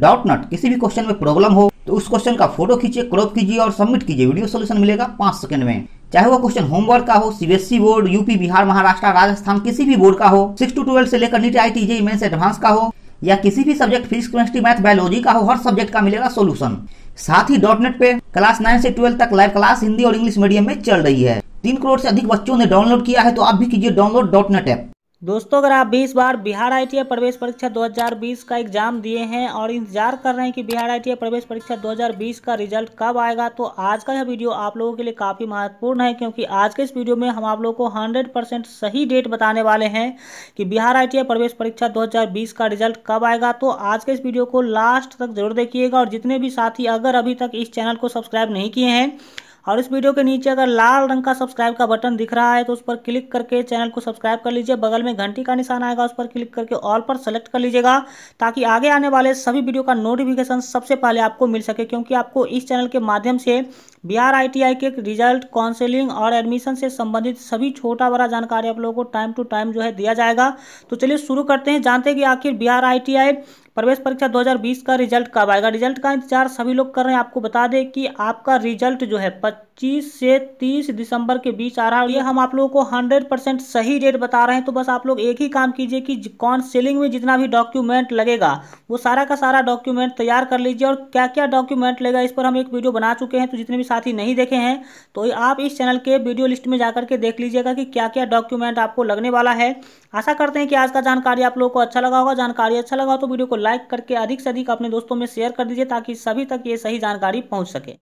doubt not किसी भी question में प्रॉब्लम हो तो उस क्वेश्चन का फोटो खींचे क्रॉप कीजिए और सबमिट कीजिए वीडियो सोल्यूशन मिलेगा पांच सेकंड में चाहे वो क्वेश्चन होमवर्क का हो CBSE board UP Bihar Maharashtra Rajasthan किसी भी बोर्ड का हो सिक्स टू ट्वेल्व से लेकर NEET I T mains advance का हो या किसी भी subject physics chemistry math biology का हो हर सब्जेक्ट का मिलेगा सोल्यूशन साथ ही डॉट नेट पे क्लास नाइन से ट्वेल्व तक लाइव क्लास हिंदी और इंग्लिश मीडियम में चल रही है तीन करोड़ से अधिक बच्चों ने डाउनलोड किया है तो आप भी कीजिए डाउनलोड डॉट नेट ऐप दोस्तों अगर आप भी इस बार बिहार आई प्रवेश परीक्षा 2020 का एग्जाम दिए हैं और इंतजार कर रहे हैं कि बिहार आई प्रवेश परीक्षा 2020 का रिजल्ट कब आएगा तो आज का यह वीडियो आप लोगों के लिए काफ़ी महत्वपूर्ण है क्योंकि आज के इस वीडियो में हम आप लोगों को 100 परसेंट सही डेट बताने वाले हैं कि बिहार आई प्रवेश परीक्षा दो का रिजल्ट कब आएगा तो आज के इस वीडियो को लास्ट तक जरूर देखिएगा और जितने भी साथी अगर अभी तक इस चैनल को सब्सक्राइब नहीं किए हैं और इस वीडियो के नीचे अगर लाल रंग का सब्सक्राइब का बटन दिख रहा है तो उस पर क्लिक करके चैनल को सब्सक्राइब कर लीजिए बगल में घंटी का निशान आएगा उस पर क्लिक करके ऑल पर सेलेक्ट कर लीजिएगा ताकि आगे आने वाले सभी वीडियो का नोटिफिकेशन सबसे पहले आपको मिल सके क्योंकि आपको इस चैनल के माध्यम से बिहार आई के रिजल्ट काउंसलिंग और एडमिशन से संबंधित सभी छोटा बड़ा जानकारी आप लोगों को टाइम टू टाइम जो है दिया जाएगा तो चलिए शुरू करते हैं जानते हैं कि आखिर बिहार आई प्रवेश परीक्षा 2020 का रिजल्ट कब आएगा रिजल्ट का इंतजार सभी लोग कर रहे हैं आपको बता दें कि आपका रिजल्ट जो है पच पच्चीस से तीस दिसंबर के बीच आ रहा है ये हम आप लोगों को हंड्रेड परसेंट सही डेट बता रहे हैं तो बस आप लोग एक ही काम कीजिए कि कौन सेलिंग में जितना भी डॉक्यूमेंट लगेगा वो सारा का सारा डॉक्यूमेंट तैयार कर लीजिए और क्या क्या डॉक्यूमेंट लगेगा इस पर हम एक वीडियो बना चुके हैं तो जितने भी साथी नहीं देखे हैं तो आप इस चैनल के वीडियो लिस्ट में जाकर के देख लीजिएगा कि क्या क्या डॉक्यूमेंट आपको लगने वाला है आशा करते हैं कि आज का जानकारी आप लोगों को अच्छा लगा होगा जानकारी अच्छा लगा तो वीडियो को लाइक करके अधिक से अधिक अपने दोस्तों में शेयर कर दीजिए ताकि सभी तक ये सही जानकारी पहुँच सके